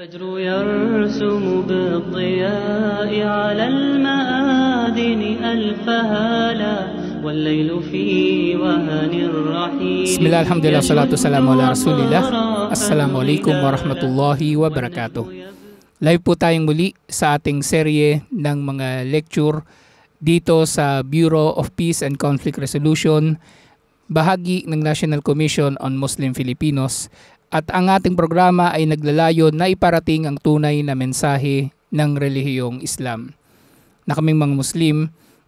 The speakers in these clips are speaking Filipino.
الفجر يرسم بالضياء على المآذن ألف هالا والليل في وهن الرحيم بسم الله الحمد لله والصلاة والسلام على رسول الله السلام عليكم ورحمة الله وبركاته Live po tayong muli sa ating serye ng mga lecture dito sa Bureau of Peace and Conflict Resolution, bahagi ng National Commission on Muslim Filipinos at ang ating programa ay naglalayon na iparating ang tunay na mensahe ng relihiyong Islam. Na kaming mga Muslim,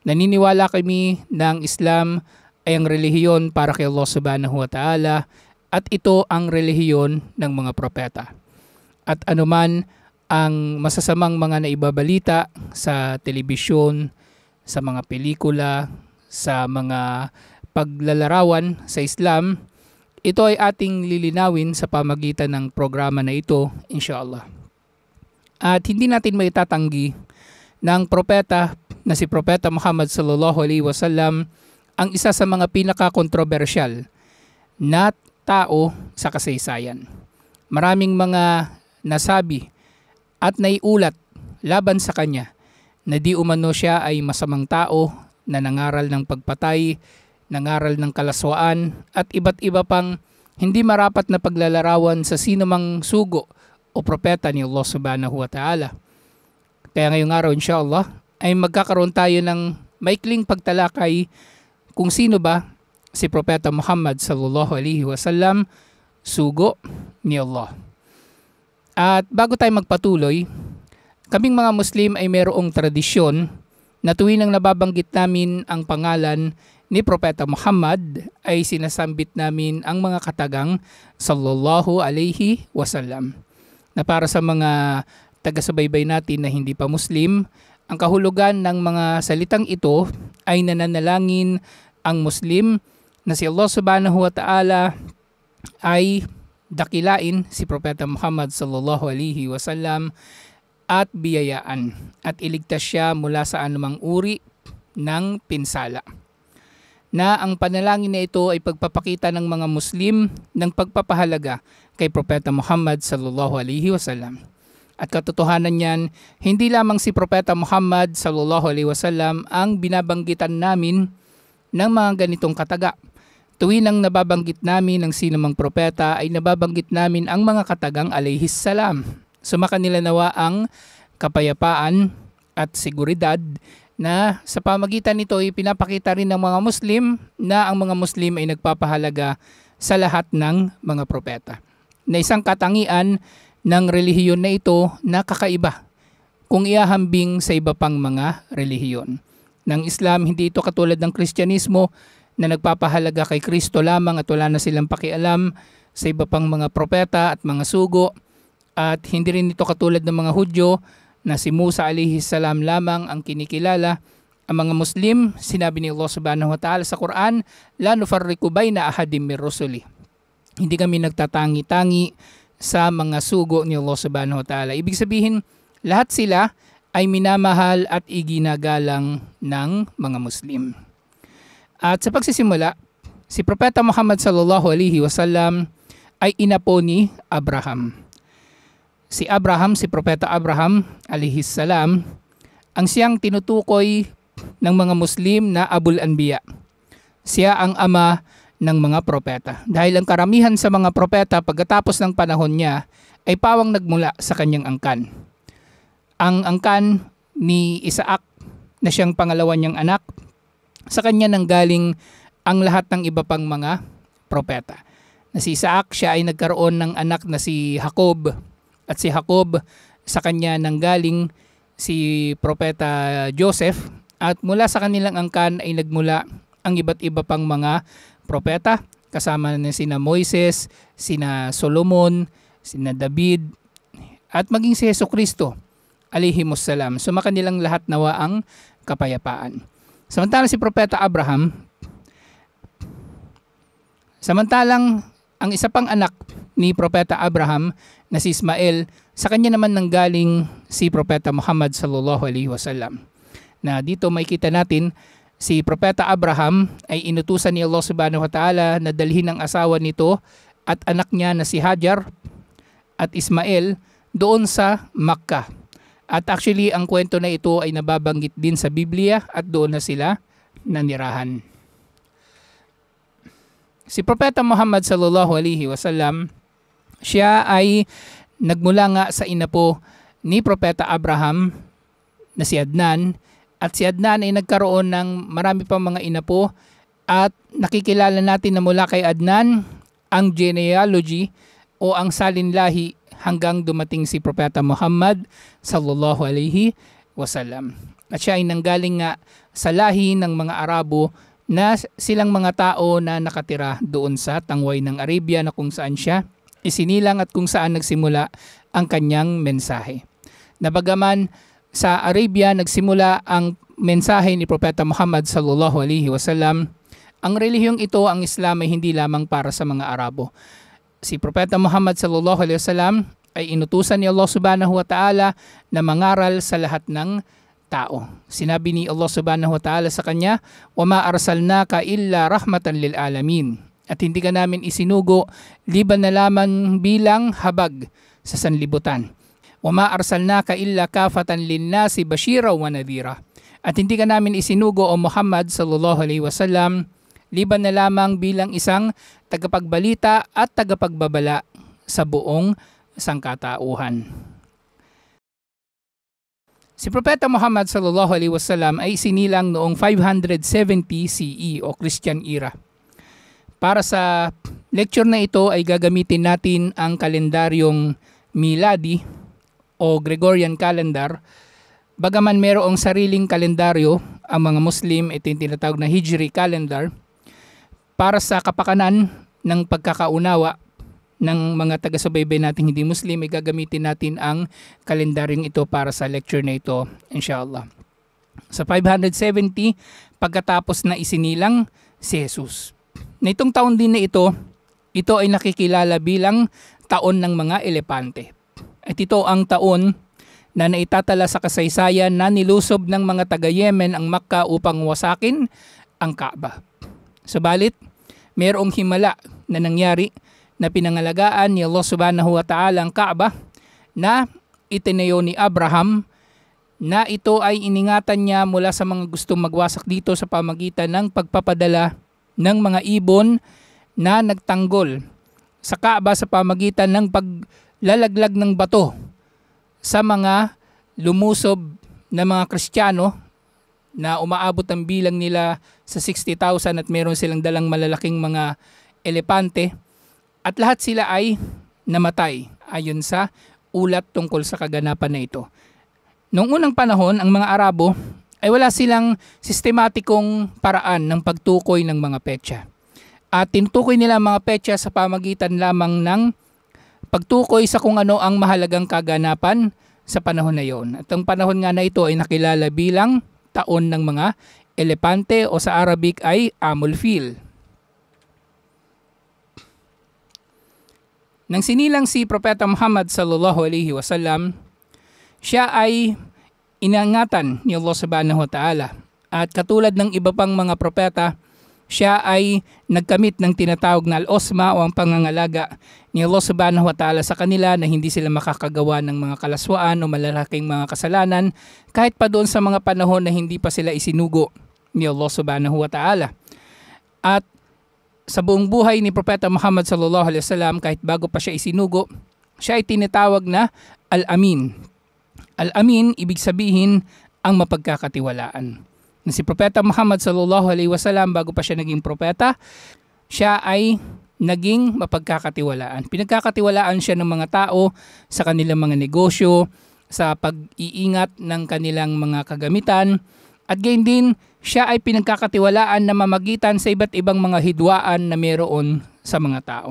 naniniwala kami na ang Islam ay ang relihiyon para kay Allah subhanahu wa ta'ala at ito ang relihiyon ng mga propeta. At anuman ang masasamang mga naibabalita sa telebisyon, sa mga pelikula, sa mga paglalarawan sa Islam, ito ay ating lilinawin sa pamagitan ng programa na ito, inshallah. At hindi natin maitatanggi ng propeta na si Propeta Muhammad sallallahu alaihi wasallam ang isa sa mga pinaka-kontrobersyal na tao sa kasaysayan. Maraming mga nasabi at naiulat laban sa kanya na di umano siya ay masamang tao na nangaral ng pagpatay nangaral ng kalaswaan at iba't iba pang hindi marapat na paglalarawan sa sinumang sugo o propeta ni Allah subhanahu wa ta'ala. Kaya ngayong araw inshallah ay magkakaroon tayo ng maikling pagtalakay kung sino ba si Propeta Muhammad sallallahu alaihi wasallam sugo ni Allah. At bago tayo magpatuloy, kaming mga Muslim ay mayroong tradisyon na tuwing nang nababanggit namin ang pangalan ni Propeta Muhammad ay sinasambit namin ang mga katagang sallallahu alayhi wasallam na para sa mga taga-subaybay natin na hindi pa Muslim, ang kahulugan ng mga salitang ito ay nananalangin ang Muslim na si Allah subhanahu wa ta'ala ay dakilain si Propeta Muhammad sallallahu alayhi wasallam at biyayaan at iligtas siya mula sa anumang uri ng pinsala na ang panalangin na ito ay pagpapakita ng mga Muslim ng pagpapahalaga kay Propeta Muhammad sallallahu alaihi wasallam. At katotohanan niyan, hindi lamang si Propeta Muhammad sallallahu alaihi wasallam ang binabanggitan namin ng mga ganitong kataga. Tuwing ang nababanggit namin ng sinumang propeta ay nababanggit namin ang mga katagang alayhi salam. Sumakanila nawa ang kapayapaan at seguridad na sa pamagitan nito ipinapakita rin ng mga Muslim na ang mga Muslim ay nagpapahalaga sa lahat ng mga propeta. Na isang katangian ng relihiyon na ito na kakaiba kung iahambing sa iba pang mga relihiyon. Ng Islam, hindi ito katulad ng Kristyanismo na nagpapahalaga kay Kristo lamang at wala na silang pakialam sa iba pang mga propeta at mga sugo at hindi rin ito katulad ng mga Hudyo na si Musa alayhi salam lamang ang kinikilala. Ang mga Muslim, sinabi ni Allah subhanahu wa ta'ala sa Quran, La nufarriku bayna ahadim mir rusuli. Hindi kami nagtatangi-tangi sa mga sugo ni Allah subhanahu wa ta'ala. Ibig sabihin, lahat sila ay minamahal at iginagalang ng mga Muslim. At sa pagsisimula, si Propeta Muhammad sallallahu alaihi wasallam ay inapo ni Abraham si Abraham, si Propeta Abraham alihis salam, ang siyang tinutukoy ng mga Muslim na Abul Anbiya. Siya ang ama ng mga propeta. Dahil ang karamihan sa mga propeta pagkatapos ng panahon niya ay pawang nagmula sa kanyang angkan. Ang angkan ni Isaac na siyang pangalawa niyang anak, sa kanya nanggaling ang lahat ng iba pang mga propeta. Na si Isaac siya ay nagkaroon ng anak na si Jacob, at si Jacob sa kanya nanggaling si propeta Joseph at mula sa kanilang angkan ay nagmula ang iba't iba pang mga propeta kasama na sina Moises, sina Solomon, sina David at maging si Heso Kristo alihimus salam. Sumaka nilang lahat nawa ang kapayapaan. Samantalang si Propeta Abraham, samantalang ang isa pang anak ni Propeta Abraham na si Ismail, sa kanya naman nanggaling si Propeta Muhammad sallallahu alaihi wasallam. Na dito makikita natin si Propeta Abraham ay inutusan ni Allah subhanahu wa ta'ala na dalhin ang asawa nito at anak niya na si Hajar at Ismail doon sa Makkah. At actually, ang kwento na ito ay nababanggit din sa Biblia at doon na sila nanirahan. Si Propeta Muhammad sallallahu alaihi wasallam siya ay nagmula nga sa ina po ni Propeta Abraham na si Adnan at si Adnan ay nagkaroon ng marami pang mga ina po at nakikilala natin na mula kay Adnan ang genealogy o ang salinlahi hanggang dumating si Propeta Muhammad sallallahu alaihi wasallam. At siya ay nanggaling nga sa lahi ng mga Arabo na silang mga tao na nakatira doon sa tangway ng Arabia na kung saan siya isinilang at kung saan nagsimula ang kanyang mensahe. Nabagaman sa Arabia nagsimula ang mensahe ni Propeta Muhammad sallallahu alaihi wasallam, ang relihiyong ito ang Islam ay hindi lamang para sa mga Arabo. Si Propeta Muhammad sallallahu alaihi wasallam ay inutusan ni Allah subhanahu wa ta'ala na mangaral sa lahat ng tao. Sinabi ni Allah subhanahu wa ta'ala sa kanya, "Wa ma arsalnaka illa rahmatan lil alamin." at hindi ka namin isinugo liban na lamang bilang habag sa sanlibutan. Wama arsalna ka illa kafatan linnasi bashira wa Nadira. At hindi ka namin isinugo o Muhammad sallallahu alaihi wasallam liban na lamang bilang isang tagapagbalita at tagapagbabala sa buong sangkatauhan. Si Propeta Muhammad sallallahu alaihi wasallam ay sinilang noong 570 CE o Christian era para sa lecture na ito ay gagamitin natin ang kalendaryong Miladi o Gregorian calendar. Bagaman merong sariling kalendaryo ang mga Muslim, ito yung tinatawag na Hijri calendar, para sa kapakanan ng pagkakaunawa ng mga taga-subaybay nating hindi Muslim, ay gagamitin natin ang kalendaryong ito para sa lecture na ito, inshallah. Sa 570, pagkatapos na isinilang si Jesus. Nitong taon din na ito, ito ay nakikilala bilang taon ng mga elepante. At ito ang taon na naitatala sa kasaysayan na nilusob ng mga taga-Yemen ang Makka upang wasakin ang Kaaba. Subalit, mayroong himala na nangyari na pinangalagaan ni Allah subhanahu wa ta'ala ang Kaaba na itinayo ni Abraham na ito ay iningatan niya mula sa mga gustong magwasak dito sa pamagitan ng pagpapadala ng mga ibon na nagtanggol sa Kaaba sa pamagitan ng paglalaglag ng bato sa mga lumusob na mga Kristiyano na umaabot ang bilang nila sa 60,000 at meron silang dalang malalaking mga elepante at lahat sila ay namatay ayon sa ulat tungkol sa kaganapan na ito. Noong unang panahon, ang mga Arabo ay wala silang sistematikong paraan ng pagtukoy ng mga petsa. At tinutukoy nila ang mga petsa sa pamagitan lamang ng pagtukoy sa kung ano ang mahalagang kaganapan sa panahon na iyon. At ang panahon nga na ito ay nakilala bilang taon ng mga elepante o sa Arabic ay Amul Fil. Nang sinilang si Propeta Muhammad sallallahu alaihi wasallam, siya ay inangatan ni Allah subhanahu wa ta'ala. At katulad ng iba pang mga propeta, siya ay nagkamit ng tinatawag na al-osma o ang pangangalaga ni Allah subhanahu wa ta'ala sa kanila na hindi sila makakagawa ng mga kalaswaan o malalaking mga kasalanan kahit pa doon sa mga panahon na hindi pa sila isinugo ni Allah subhanahu wa ta'ala. At sa buong buhay ni Propeta Muhammad sallallahu alaihi wasallam kahit bago pa siya isinugo, siya ay tinatawag na Al-Amin, Al-amin, ibig sabihin, ang mapagkakatiwalaan. Na si Propeta Muhammad sallallahu alaihi wasallam bago pa siya naging propeta, siya ay naging mapagkakatiwalaan. Pinagkakatiwalaan siya ng mga tao sa kanilang mga negosyo, sa pag-iingat ng kanilang mga kagamitan, at gayon din, siya ay pinagkakatiwalaan na mamagitan sa iba't ibang mga hidwaan na meron sa mga tao.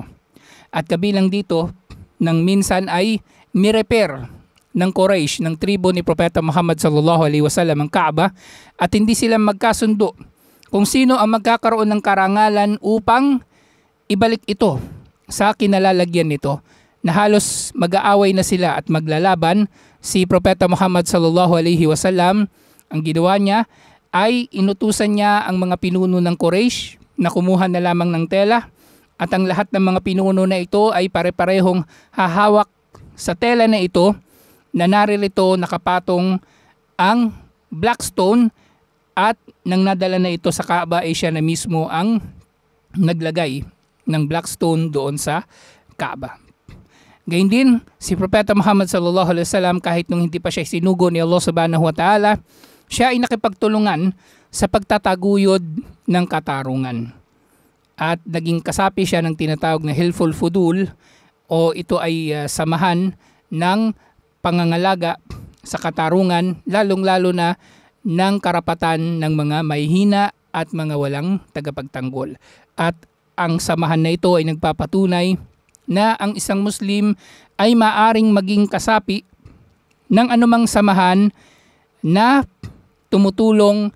At kabilang dito, nang minsan ay nirepair ng Quraysh, ng tribo ni Propeta Muhammad sallallahu alaihi wasallam ang Kaaba at hindi sila magkasundo kung sino ang magkakaroon ng karangalan upang ibalik ito sa kinalalagyan nito na halos mag-aaway na sila at maglalaban si Propeta Muhammad sallallahu alaihi wasallam ang ginawa niya ay inutusan niya ang mga pinuno ng Quraysh na kumuha na lamang ng tela at ang lahat ng mga pinuno na ito ay pare-parehong hahawak sa tela na ito na naririto nakapatong ang Blackstone at nang nadala na ito sa Kaaba ay siya na mismo ang naglagay ng Blackstone doon sa Kaaba. Gayun din, si Propeta Muhammad sallallahu alaihi wasallam kahit nung hindi pa siya sinugo ni Allah subhanahu wa ta'ala, siya ay nakipagtulungan sa pagtataguyod ng katarungan. At naging kasapi siya ng tinatawag na helpful fudul o ito ay uh, samahan ng pangangalaga sa katarungan, lalong-lalo na ng karapatan ng mga mahihina at mga walang tagapagtanggol. At ang samahan na ito ay nagpapatunay na ang isang Muslim ay maaring maging kasapi ng anumang samahan na tumutulong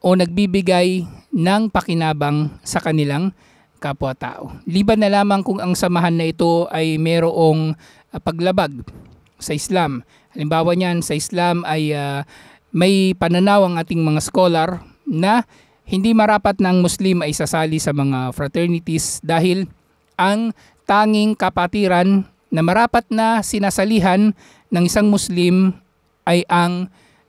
o nagbibigay ng pakinabang sa kanilang kapwa-tao. Liban na lamang kung ang samahan na ito ay merong paglabag sa Islam. Halimbawa niyan, sa Islam ay uh, may pananaw ang ating mga scholar na hindi marapat ng Muslim ay sasali sa mga fraternities dahil ang tanging kapatiran na marapat na sinasalihan ng isang Muslim ay ang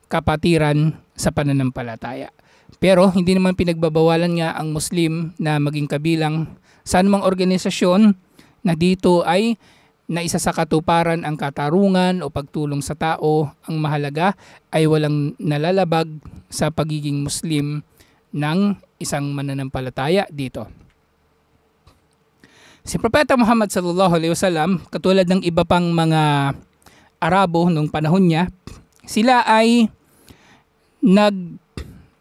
kapatiran sa pananampalataya. Pero hindi naman pinagbabawalan nga ang Muslim na maging kabilang sa anumang organisasyon na dito ay na isa sa katuparan ang katarungan o pagtulong sa tao, ang mahalaga ay walang nalalabag sa pagiging Muslim ng isang mananampalataya dito. Si Propeta Muhammad sallallahu alaihi wasallam, katulad ng iba pang mga Arabo nung panahon niya, sila ay nag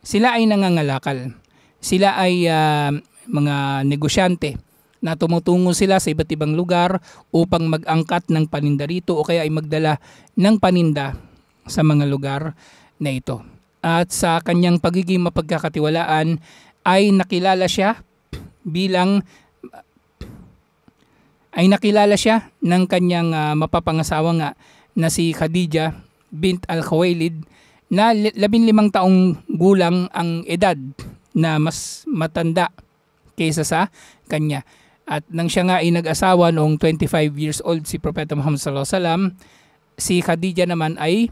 sila ay nangangalakal. Sila ay uh, mga negosyante na tumutungo sila sa iba't ibang lugar upang mag-angkat ng paninda rito o kaya ay magdala ng paninda sa mga lugar na ito. At sa kanyang pagiging mapagkakatiwalaan ay nakilala siya bilang ay nakilala siya ng kanyang uh, mapapangasawa nga na si Khadija bint al-Khuwailid na 15 taong gulang ang edad na mas matanda kaysa sa kanya. At nang siya nga ay nag-asawa noong 25 years old si Propeta Muhammad sallallahu alaihi wasallam, si Khadija naman ay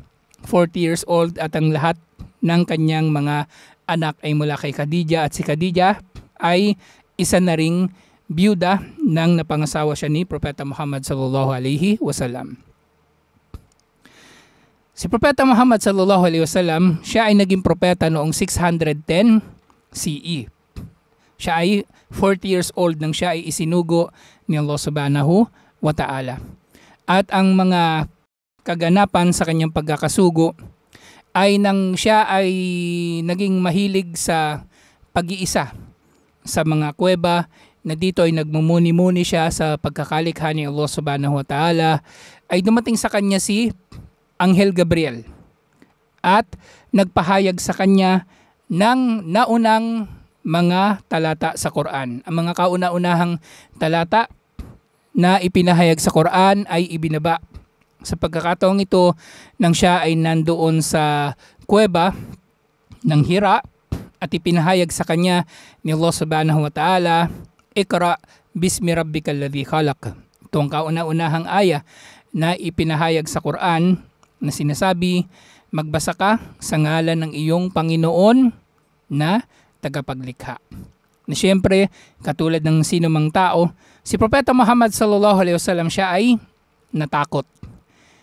40 years old at ang lahat ng kanyang mga anak ay mula kay Khadija at si Khadija ay isa na ring byuda nang napangasawa siya ni Propeta Muhammad sallallahu alaihi wasallam. Si Propeta Muhammad sallallahu alaihi wasallam, siya ay naging propeta noong 610 CE. Siya ay 40 years old nang siya ay isinugo ni Allah subhanahu wa ta'ala. At ang mga kaganapan sa kanyang pagkakasugo ay nang siya ay naging mahilig sa pag-iisa sa mga kuweba na dito ay nagmumuni-muni siya sa pagkakalikha ni Allah subhanahu wa ta'ala ay dumating sa kanya si Anghel Gabriel at nagpahayag sa kanya ng naunang mga talata sa Quran. Ang mga kauna-unahang talata na ipinahayag sa Quran ay ibinaba. Sa pagkakataong ito, nang siya ay nandoon sa kuweba ng Hira at ipinahayag sa kanya ni Allah subhanahu wa ta'ala, Ikra bismi rabbikal ladhi khalaq. Ito ang kauna-unahang aya na ipinahayag sa Quran na sinasabi, magbasa ka sa ngalan ng iyong Panginoon na tagapaglikha. Na siyempre, katulad ng sinumang tao, si Propeta Muhammad sallallahu alaihi wasallam siya ay natakot.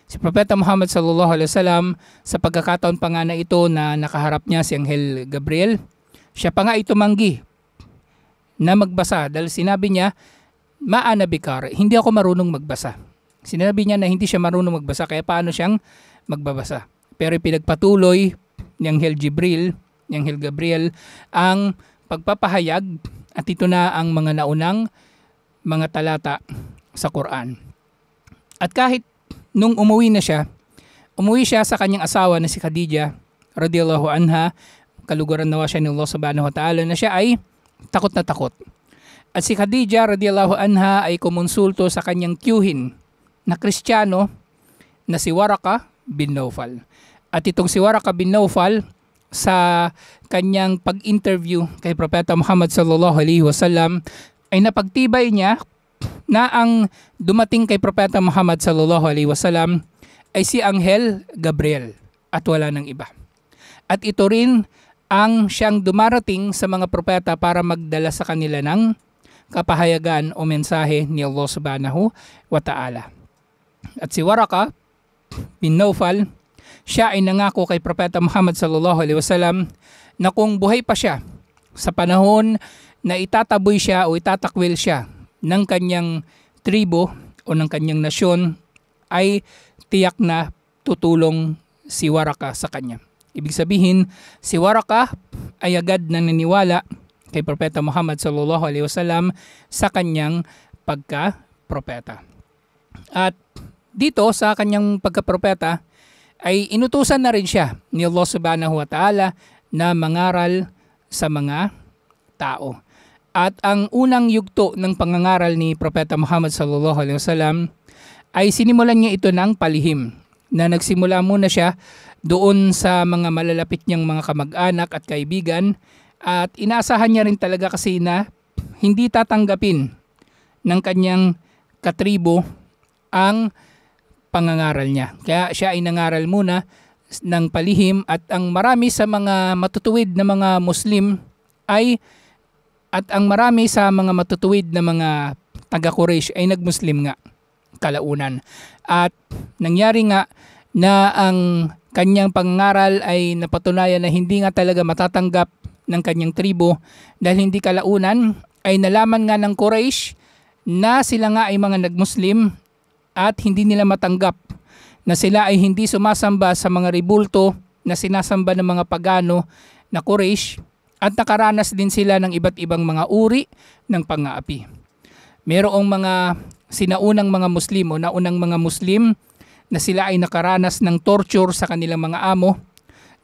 Si Propeta Muhammad sallallahu alaihi wasallam sa pagkakataon pa nga na ito na nakaharap niya si Anghel Gabriel, siya pa nga ay tumanggi na magbasa dahil sinabi niya, maanabikar, hindi ako marunong magbasa. Sinabi niya na hindi siya marunong magbasa kaya paano siyang magbabasa. Pero pinagpatuloy ni Anghel Jibril ni Angel Gabriel ang pagpapahayag at ito na ang mga naunang mga talata sa Quran. At kahit nung umuwi na siya, umuwi siya sa kanyang asawa na si Khadija radiyallahu anha, kaluguran nawa siya ni Allah subhanahu wa ta'ala na siya ay takot na takot. At si Khadija radiyallahu anha ay kumonsulto sa kanyang tiyuhin na Kristiyano na si Waraka bin Naufal. At itong si Waraka bin Naufal sa kanyang pag-interview kay Propeta Muhammad sallallahu alaihi wasallam ay napagtibay niya na ang dumating kay Propeta Muhammad sallallahu alaihi wasallam ay si Anghel Gabriel at wala ng iba. At ito rin ang siyang dumarating sa mga propeta para magdala sa kanila ng kapahayagan o mensahe ni Allah subhanahu wa ta'ala. At si Waraka bin Naufal siya ay nangako kay Propeta Muhammad sallallahu alaihi wasallam na kung buhay pa siya sa panahon na itataboy siya o itatakwil siya ng kanyang tribo o ng kanyang nasyon ay tiyak na tutulong si Waraka sa kanya. Ibig sabihin, si Waraka ay agad na naniwala kay Propeta Muhammad sallallahu alaihi wasallam sa kanyang pagka-propeta. At dito sa kanyang pagka-propeta, ay inutusan na rin siya ni Allah subhanahu wa ta'ala na mangaral sa mga tao. At ang unang yugto ng pangangaral ni Propeta Muhammad sallallahu alaihi wasallam ay sinimulan niya ito ng palihim na nagsimula muna siya doon sa mga malalapit niyang mga kamag-anak at kaibigan at inaasahan niya rin talaga kasi na hindi tatanggapin ng kanyang katribo ang pangangaral niya. Kaya siya ay nangaral muna ng palihim at ang marami sa mga matutuwid na mga Muslim ay at ang marami sa mga matutuwid na mga taga Quraysh ay nagmuslim nga kalaunan. At nangyari nga na ang kanyang pangaral ay napatunayan na hindi nga talaga matatanggap ng kanyang tribo dahil hindi kalaunan ay nalaman nga ng Quraysh na sila nga ay mga nagmuslim at hindi nila matanggap na sila ay hindi sumasamba sa mga ribulto na sinasamba ng mga pagano na Quraysh at nakaranas din sila ng iba't ibang mga uri ng pangaapi. Merong mga sinaunang mga Muslimo, naunang mga Muslim na sila ay nakaranas ng torture sa kanilang mga amo,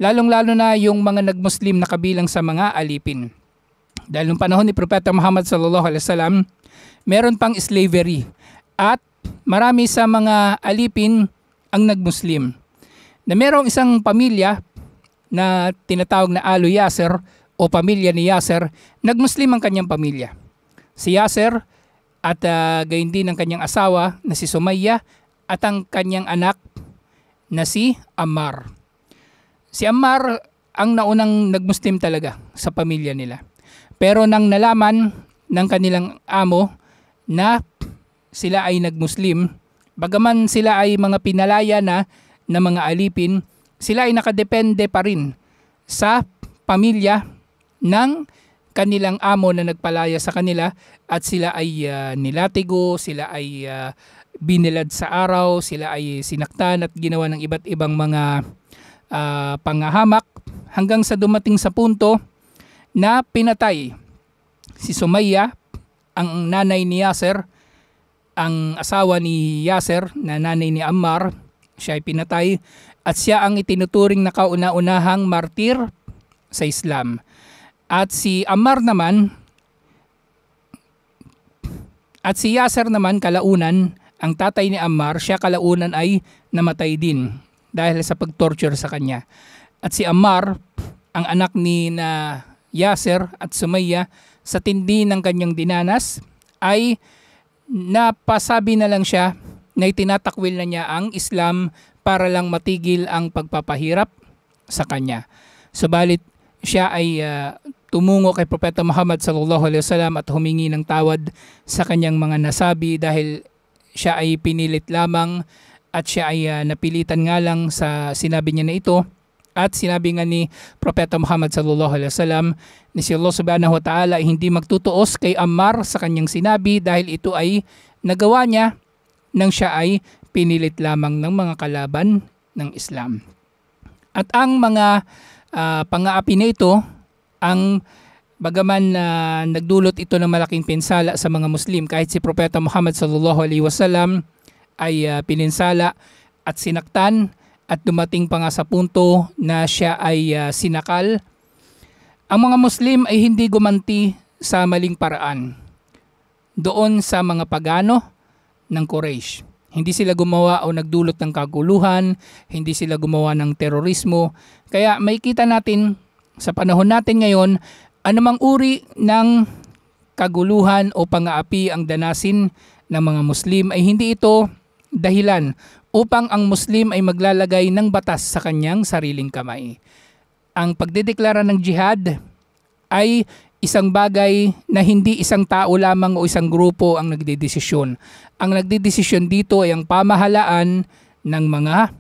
lalong-lalo na yung mga nagmuslim na kabilang sa mga alipin. Dahil noong panahon ni Propeta Muhammad sallallahu alaihi wasallam, meron pang slavery at marami sa mga alipin ang nagmuslim. Na merong isang pamilya na tinatawag na Alu Yasser o pamilya ni Yasser, nagmuslim ang kanyang pamilya. Si Yasser at uh, gayon din ang kanyang asawa na si Sumaya at ang kanyang anak na si Ammar. Si Ammar ang naunang nagmuslim talaga sa pamilya nila. Pero nang nalaman ng kanilang amo na sila ay nagmuslim, bagaman sila ay mga pinalaya na na mga alipin, sila ay nakadepende pa rin sa pamilya ng kanilang amo na nagpalaya sa kanila at sila ay uh, nilatigo, sila ay uh, binilad sa araw, sila ay sinaktan at ginawa ng iba't ibang mga uh, pangahamak hanggang sa dumating sa punto na pinatay si Sumaya, ang nanay ni Yasser, ang asawa ni Yasser na nanay ni Ammar, siya ay pinatay at siya ang itinuturing na kauna-unahang martir sa Islam. At si Ammar naman at si Yasser naman kalaunan, ang tatay ni Ammar, siya kalaunan ay namatay din dahil sa pagtorture sa kanya. At si Ammar, ang anak ni na Yasser at Sumayya sa tindi ng kanyang dinanas ay napasabi na lang siya na itinatakwil na niya ang Islam para lang matigil ang pagpapahirap sa kanya. Subalit siya ay uh, tumungo kay Propeta Muhammad sallallahu alaihi wasallam at humingi ng tawad sa kanyang mga nasabi dahil siya ay pinilit lamang at siya ay uh, napilitan nga lang sa sinabi niya na ito at sinabi nga ni Propeta Muhammad sallallahu alaihi wasallam ni si Allah subhanahu wa ta'ala hindi magtutuos kay Ammar sa kanyang sinabi dahil ito ay nagawa niya nang siya ay pinilit lamang ng mga kalaban ng Islam. At ang mga uh, pangaapi na ito ang bagaman na uh, nagdulot ito ng malaking pinsala sa mga Muslim kahit si Propeta Muhammad sallallahu alaihi wasallam ay uh, ah, pininsala at sinaktan at dumating pa nga sa punto na siya ay uh, sinakal. Ang mga Muslim ay hindi gumanti sa maling paraan doon sa mga pagano ng Quraysh. Hindi sila gumawa o nagdulot ng kaguluhan, hindi sila gumawa ng terorismo. Kaya may kita natin sa panahon natin ngayon, anumang uri ng kaguluhan o pangaapi ang danasin ng mga Muslim ay hindi ito dahilan upang ang Muslim ay maglalagay ng batas sa kanyang sariling kamay. Ang pagdedeklara ng jihad ay isang bagay na hindi isang tao lamang o isang grupo ang nagdedesisyon. Ang nagdedesisyon dito ay ang pamahalaan ng mga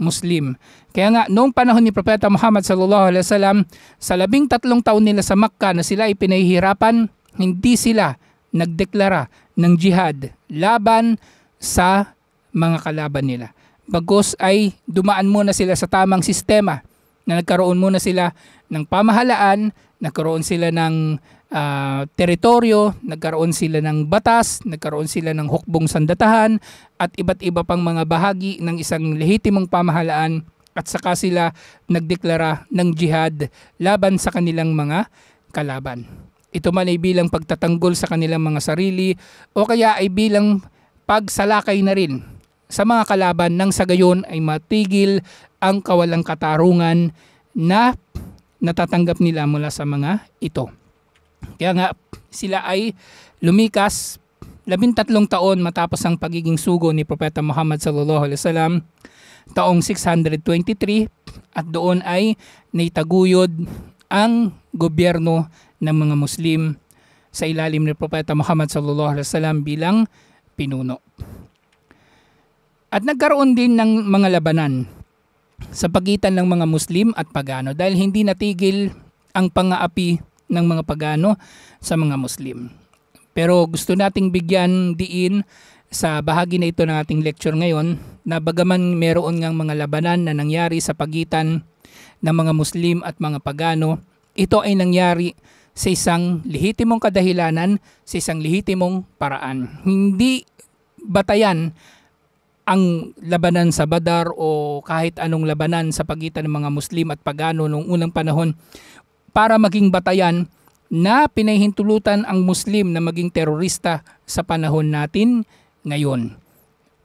Muslim. Kaya nga, noong panahon ni Propeta Muhammad sallallahu alaihi wasallam, sa labing tatlong taon nila sa Makkah na sila ay pinahihirapan, hindi sila nagdeklara ng jihad laban sa mga kalaban nila. Bagos ay dumaan muna sila sa tamang sistema na nagkaroon muna sila ng pamahalaan, nagkaroon sila ng uh, teritoryo, nagkaroon sila ng batas, nagkaroon sila ng hukbong sandatahan at iba't iba pang mga bahagi ng isang lehitimong pamahalaan at saka sila nagdeklara ng jihad laban sa kanilang mga kalaban. Ito man ay bilang pagtatanggol sa kanilang mga sarili o kaya ay bilang pagsalakay na rin sa mga kalaban nang sa gayon ay matigil ang kawalang katarungan na natatanggap nila mula sa mga ito. Kaya nga sila ay lumikas labintatlong taon matapos ang pagiging sugo ni Propeta Muhammad sallallahu alaihi wasallam taong 623 at doon ay naitaguyod ang gobyerno ng mga Muslim sa ilalim ni Propeta Muhammad sallallahu alaihi wasallam bilang pinuno. At nagkaroon din ng mga labanan sa pagitan ng mga Muslim at pagano dahil hindi natigil ang pangaapi ng mga pagano sa mga Muslim. Pero gusto nating bigyan diin sa bahagi na ito ng ating lecture ngayon na bagaman meron ngang mga labanan na nangyari sa pagitan ng mga Muslim at mga pagano, ito ay nangyari sa isang lehitimong kadahilanan, sa isang lehitimong paraan. Hindi batayan ang labanan sa Badar o kahit anong labanan sa pagitan ng mga Muslim at pagano noong unang panahon para maging batayan na pinahintulutan ang Muslim na maging terorista sa panahon natin ngayon.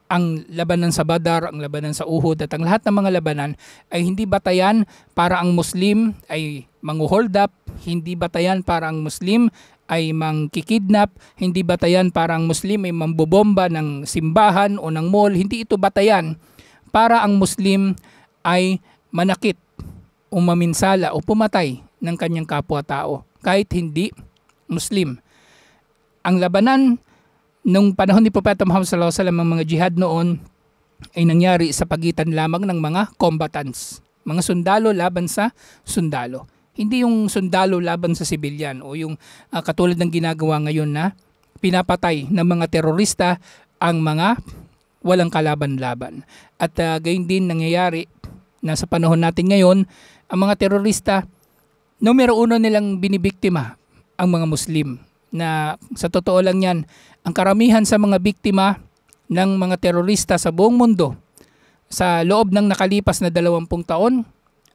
Ang labanan sa Badar, ang labanan sa Uhud at ang lahat ng mga labanan ay hindi batayan para ang Muslim ay manguhold up, hindi batayan para ang Muslim ay mangkikidnap, hindi batayan parang Muslim ay mambobomba ng simbahan o ng mall, hindi ito batayan para ang Muslim ay manakit o maminsala o pumatay ng kanyang kapwa-tao kahit hindi Muslim. Ang labanan nung panahon ni Propeta Muhammad sallallahu alaihi wasallam ang mga jihad noon ay nangyari sa pagitan lamang ng mga combatants, mga sundalo laban sa sundalo. Hindi yung sundalo laban sa sibilyan o yung uh, katulad ng ginagawa ngayon na pinapatay ng mga terorista ang mga walang kalaban-laban. At uh, ah, gayon din nangyayari na sa panahon natin ngayon, ang mga terorista, numero uno nilang binibiktima ang mga Muslim na sa totoo lang yan, ang karamihan sa mga biktima ng mga terorista sa buong mundo sa loob ng nakalipas na 20 taon,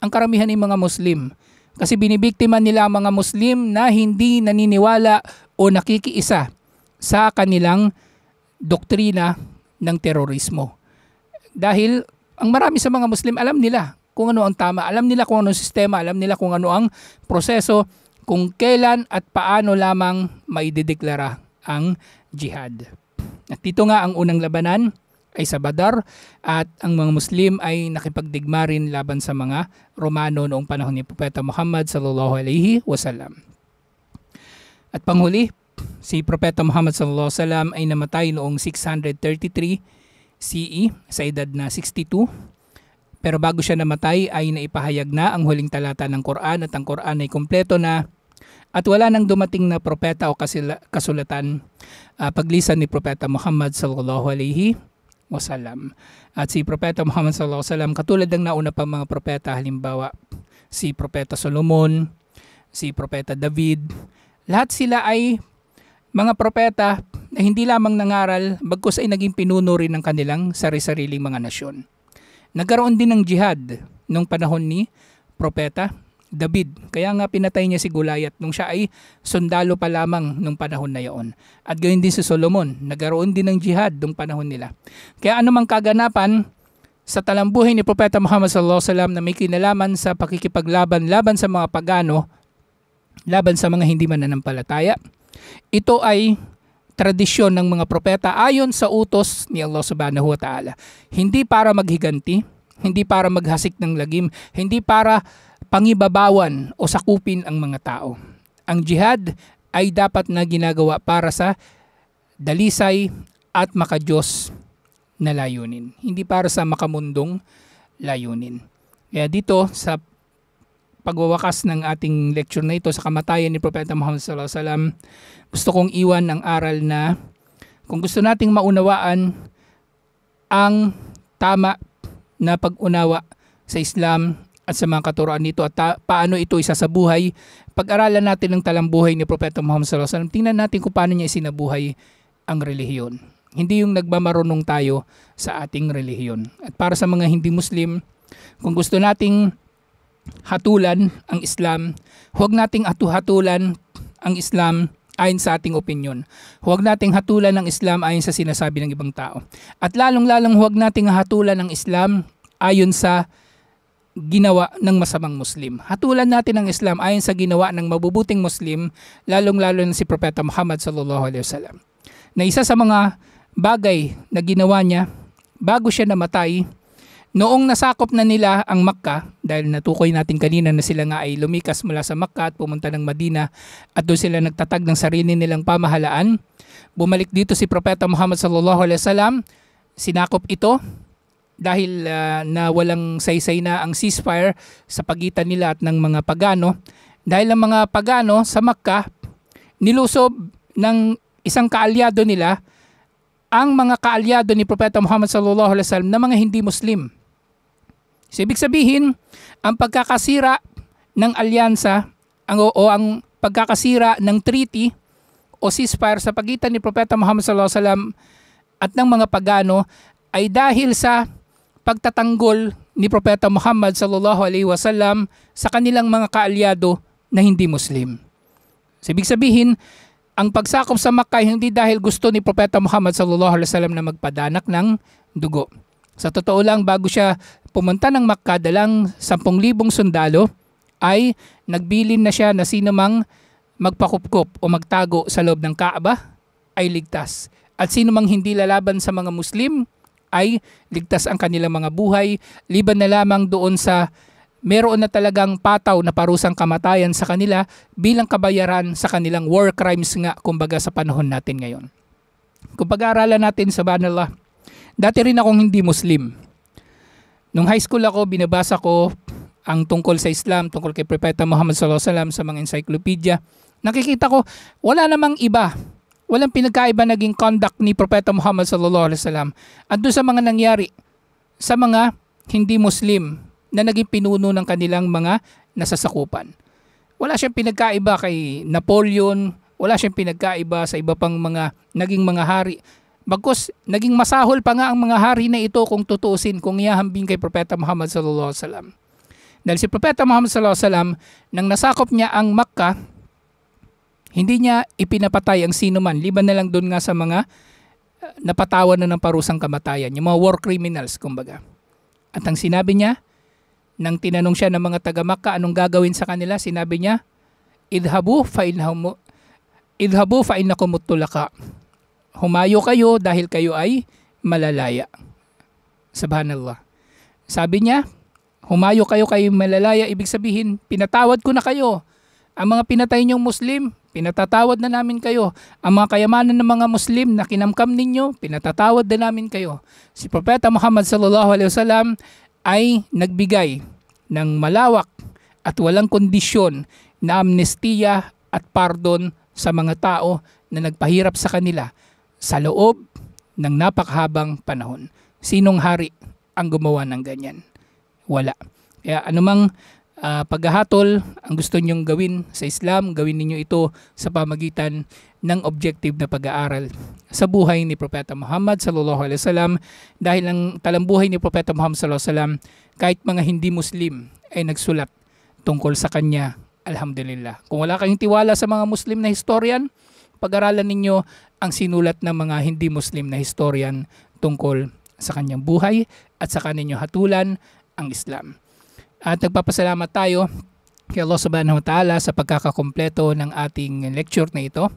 ang karamihan ay mga Muslim. Kasi binibiktima nila ang mga Muslim na hindi naniniwala o nakikiisa sa kanilang doktrina ng terorismo. Dahil ang marami sa mga Muslim alam nila kung ano ang tama, alam nila kung ano ang sistema, alam nila kung ano ang proseso, kung kailan at paano lamang maidedeklara ang jihad. At dito nga ang unang labanan ay sa Badar at ang mga Muslim ay nakipagdigma rin laban sa mga Romano noong panahon ni Propeta Muhammad sallallahu alaihi wasallam. At panghuli, si Propeta Muhammad sallallahu alaihi wasallam ay namatay noong 633 CE sa edad na 62. Pero bago siya namatay ay naipahayag na ang huling talata ng Quran at ang Quran ay kumpleto na at wala nang dumating na propeta o kasula, kasulatan uh, paglisan ni Propeta Muhammad sallallahu alaihi wasallam. At si Propeta Muhammad sallallahu alaihi wasallam katulad ng nauna pa mga propeta halimbawa si Propeta Solomon, si Propeta David, lahat sila ay mga propeta na hindi lamang nangaral bagkus ay naging pinuno rin ng kanilang sari-sariling mga nasyon. Nagkaroon din ng jihad nung panahon ni Propeta David. Kaya nga pinatay niya si Goliath nung siya ay sundalo pa lamang nung panahon na yon. At gayon din si Solomon, nagaroon din ng jihad nung panahon nila. Kaya anumang kaganapan sa talambuhin ni Propeta Muhammad sallallahu alaihi wasallam na may kinalaman sa pakikipaglaban laban sa mga pagano, laban sa mga hindi mananampalataya. Ito ay tradisyon ng mga propeta ayon sa utos ni Allah subhanahu wa ta'ala. Hindi para maghiganti, hindi para maghasik ng lagim, hindi para pangibabawan o sakupin ang mga tao. Ang jihad ay dapat na ginagawa para sa dalisay at makadiyos na layunin. Hindi para sa makamundong layunin. Kaya dito sa pagwawakas ng ating lecture na ito sa kamatayan ni Propeta Muhammad sallallahu alaihi wasallam, gusto kong iwan ang aral na kung gusto nating maunawaan ang tama na pag-unawa sa Islam at sa mga katuroan nito at paano ito isa sa buhay. Pag-aralan natin ng talambuhay ni Propeta Muhammad sallallahu alaihi wasallam. Tingnan natin kung paano niya isinabuhay ang relihiyon. Hindi yung nagmamarunong tayo sa ating relihiyon. At para sa mga hindi Muslim, kung gusto nating hatulan ang Islam, huwag nating atuhatulan ang Islam ayon sa ating opinion. Huwag nating hatulan ang Islam ayon sa sinasabi ng ibang tao. At lalong-lalong huwag nating hatulan ang Islam ayon sa ginawa ng masamang Muslim. Hatulan natin ang Islam ayon sa ginawa ng mabubuting Muslim, lalong-lalo na si Propeta Muhammad sallallahu alaihi wasallam. Na isa sa mga bagay na ginawa niya bago siya namatay, noong nasakop na nila ang Makkah, dahil natukoy natin kanina na sila nga ay lumikas mula sa Makkah at pumunta ng Madina at doon sila nagtatag ng sarili nilang pamahalaan, bumalik dito si Propeta Muhammad sallallahu alaihi wasallam, sinakop ito, dahil uh, na walang saysay na ang ceasefire sa pagitan nila at ng mga pagano dahil ang mga pagano sa Makkah nilusob ng isang kaalyado nila ang mga kaalyado ni Propeta Muhammad sallallahu alaihi wasallam na mga hindi Muslim. So, ibig sabihin, ang pagkakasira ng alyansa ang, o, o ang pagkakasira ng treaty o ceasefire sa pagitan ni Propeta Muhammad sallallahu alaihi wasallam at ng mga pagano ay dahil sa pagtatanggol ni Propeta Muhammad sallallahu alaihi wasallam sa kanilang mga kaalyado na hindi Muslim. So, ibig sabihin, ang pagsakop sa Makkah hindi dahil gusto ni Propeta Muhammad sallallahu alaihi wasallam na magpadanak ng dugo. Sa totoo lang, bago siya pumunta ng Makkah, dalang 10,000 sundalo ay nagbilin na siya na sino mang magpakupkop o magtago sa loob ng Kaaba ay ligtas. At sino mang hindi lalaban sa mga Muslim ay ligtas ang kanilang mga buhay, liban na lamang doon sa meron na talagang pataw na parusang kamatayan sa kanila bilang kabayaran sa kanilang war crimes nga kumbaga sa panahon natin ngayon. Kung pag-aaralan natin sa banala, dati rin akong hindi Muslim. Nung high school ako, binabasa ko ang tungkol sa Islam, tungkol kay Propeta Muhammad SAW sa mga encyclopedia. Nakikita ko, wala namang iba walang pinagkaiba naging conduct ni Propeta Muhammad sallallahu alaihi wasallam at doon sa mga nangyari sa mga hindi Muslim na naging pinuno ng kanilang mga nasasakupan. Wala siyang pinagkaiba kay Napoleon, wala siyang pinagkaiba sa iba pang mga naging mga hari. Bagkus, naging masahol pa nga ang mga hari na ito kung tutuusin, kung iahambing kay Propeta Muhammad sallallahu alaihi wasallam. Dahil si Propeta Muhammad sallallahu alaihi wasallam nang nasakop niya ang Makkah hindi niya ipinapatay ang sino man, liban na lang doon nga sa mga eh, napatawan na ng parusang kamatayan, yung mga war criminals kumbaga. At ang sinabi niya, nang tinanong siya ng mga taga Makka anong gagawin sa kanila, sinabi niya, idhabu fa inhamu idhabu fa innakum mutulaka. Humayo kayo dahil kayo ay malalaya. Subhanallah. Sabi niya, humayo kayo kayo malalaya. Ibig sabihin, pinatawad ko na kayo. Ang mga pinatay niyong Muslim, Pinatatawad na namin kayo. Ang mga kayamanan ng mga Muslim na kinamkam ninyo, pinatatawad na namin kayo. Si Propeta Muhammad sallallahu alaihi wasallam ay nagbigay ng malawak at walang kondisyon na amnestiya at pardon sa mga tao na nagpahirap sa kanila sa loob ng napakahabang panahon. Sinong hari ang gumawa ng ganyan? Wala. Kaya anumang uh, paghahatol, ang gusto ninyong gawin sa Islam, gawin ninyo ito sa pamagitan ng objective na pag-aaral sa buhay ni Propeta Muhammad sallallahu alaihi wasallam dahil ang talambuhay ni Propeta Muhammad sallallahu alaihi wasallam kahit mga hindi Muslim ay nagsulat tungkol sa kanya. Alhamdulillah. Kung wala kayong tiwala sa mga Muslim na historian, pag-aralan ninyo ang sinulat ng mga hindi Muslim na historian tungkol sa kanyang buhay at sa kaninyong hatulan ang Islam. At nagpapasalamat tayo kay Allah Subhanahu wa Ta'ala sa pagkakakompleto ng ating lecture na ito.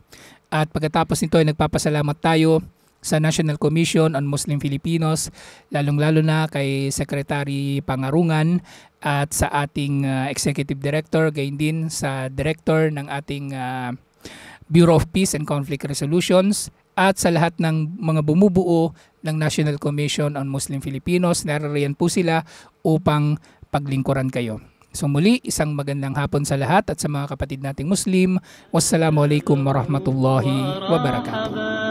At pagkatapos nito ay nagpapasalamat tayo sa National Commission on Muslim Filipinos, lalong-lalo na kay Secretary Pangarungan at sa ating uh, Executive Director, gayon din sa Director ng ating uh, Bureau of Peace and Conflict Resolutions at sa lahat ng mga bumubuo ng National Commission on Muslim Filipinos. Narariyan po sila upang paglingkuran kayo. So muli, isang magandang hapon sa lahat at sa mga kapatid nating Muslim. Wassalamualaikum warahmatullahi wabarakatuh.